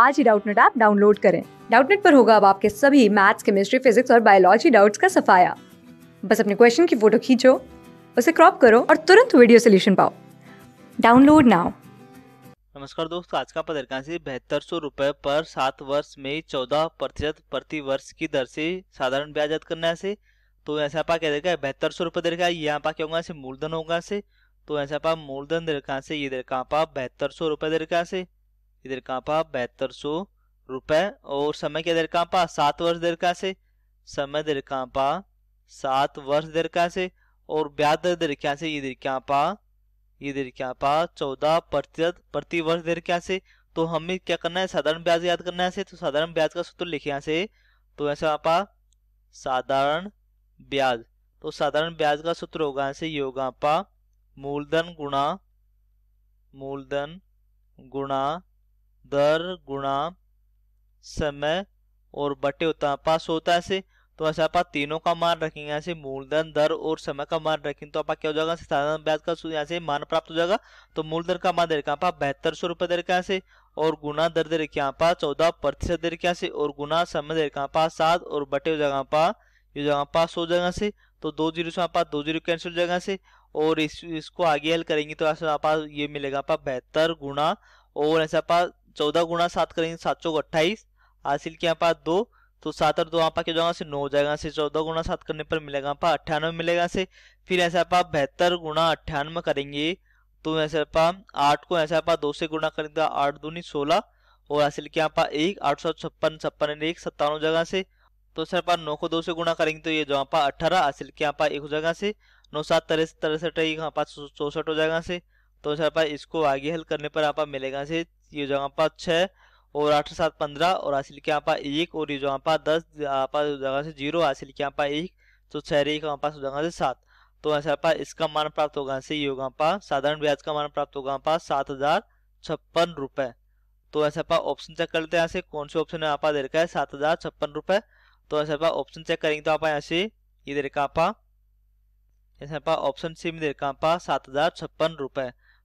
आज ही Doubtnut app download करें डाउटनेट पर होगा अब आपके सभी मैथ्स केमिस्ट्री फिजिक्स और बायोलॉजी डाउट्स का सफाया बस अपने क्वेश्चन की फोटो खींचो उसे क्रॉप करो और तुरंत वीडियो सोल्यूशन पाओ डाउनलोड नाउ नमस्कार दोस्तों आज का से बहत्तर सौ रुपये पर सात वर्ष में चौदह प्रतिशत प्रति वर्ष की दर से साधारण ब्याज अद करने से तो ऐसा पा क्या देखा बहत्तर सौ रुपये देखा यहाँ पा क्या होगा से मूलधन होगा से तो ऐसा पा मूलधन देखा से ये देखा पा बहत्तर सौ रुपये देखा से इधर कहाँ पा बहत्तर सौ रुपए और समय क्या देर कहाँ पा सात वर्ष देर कहाँ से समय देर कहाँ पा सात वर्ष देर कहाँ से और ब्याज दर देर क्या से ये देर क्या पा ये देर क्या पा चौदह प्रतिशत प्रति वर्ष देर क्या से तो हमें क्या करना है साधारण ब्याज याद करना है से तो साधारण ब्याज का सूत्र लिखे यहाँ से तो ऐसे आप साधारण ब्याज तो साधारण ब्याज का सूत्र होगा यहाँ से ये होगा आपा मूलधन गुणा मूलधन गुणा दर गुणा समय और बटे होता है पास होता है ऐसे तो ऐसे आप तीनों का मान रखेंगे ऐसे मूलधन दर और समय का मान रखेंगे तो आप क्या हो जाएगा साधारण ब्याज का यहाँ से मान प्राप्त हो जाएगा तो मूलधन का मान दे रखा आप बेहतर सौ रुपये दे रखे ऐसे और गुना दर दे रखे आप चौदह प्रतिशत दे रखे और गुना समय दे रखा पास सात और बटे हो जाएगा आप ये जगह पास हो जाएगा से तो दो जीरो से आप दो जीरो कैंसिल हो जाएगा से और इस इसको आगे हल करेंगे तो ऐसे आप ये मिलेगा आप बेहतर गुना और ऐसा पास चौदह गुणा सात करेंगे सात सौ अट्ठाईस हासिल किया पास दो तो सात और दो आपका क्या से नौ हो जाएगा से चौदह गुणा सात करने पर मिलेगा आपका अट्ठानवे मिलेगा से फिर ऐसा आप बेहतर गुणा अट्ठानवे करेंगे तो ऐसे आप आठ को ऐसे आप दो से गुणा करेंगे तो आठ दूनी सोलह और हासिल किया आप एक आठ सौ छप्पन छप्पन एक सत्तावन जगह से तो सर पा नौ को दो से गुणा करेंगे तो ये जो आप अठारह हासिल किया पा एक हो जाएगा से नौ सात तरह से तरह से चौसठ हो जाएगा से तो सर पर इसको आगे हल करने पर आप मिलेगा से ये जगह पर छः और आठ सात पंद्रह और हासिल के आप एक और ये जगह पर दस आप जगह से जीरो हासिल के आप एक तो छः एक वहाँ पास जगह से सात तो ऐसा पर इसका मान प्राप्त होगा से योगा पर साधारण ब्याज का मान प्राप्त होगा पास सात हजार छप्पन रुपए तो ऐसा पर ऑप्शन चेक करते हैं यहाँ से कौन से ऑप्शन है आपा दे रखा है सात हजार छप्पन रुपए तो ऐसा पर ऑप्शन चेक करेंगे तो आप यहाँ से ये दे रखा आपा ऐसा पर ऑप्शन सी में दे रखा आपा सात हजार छप्पन रुपए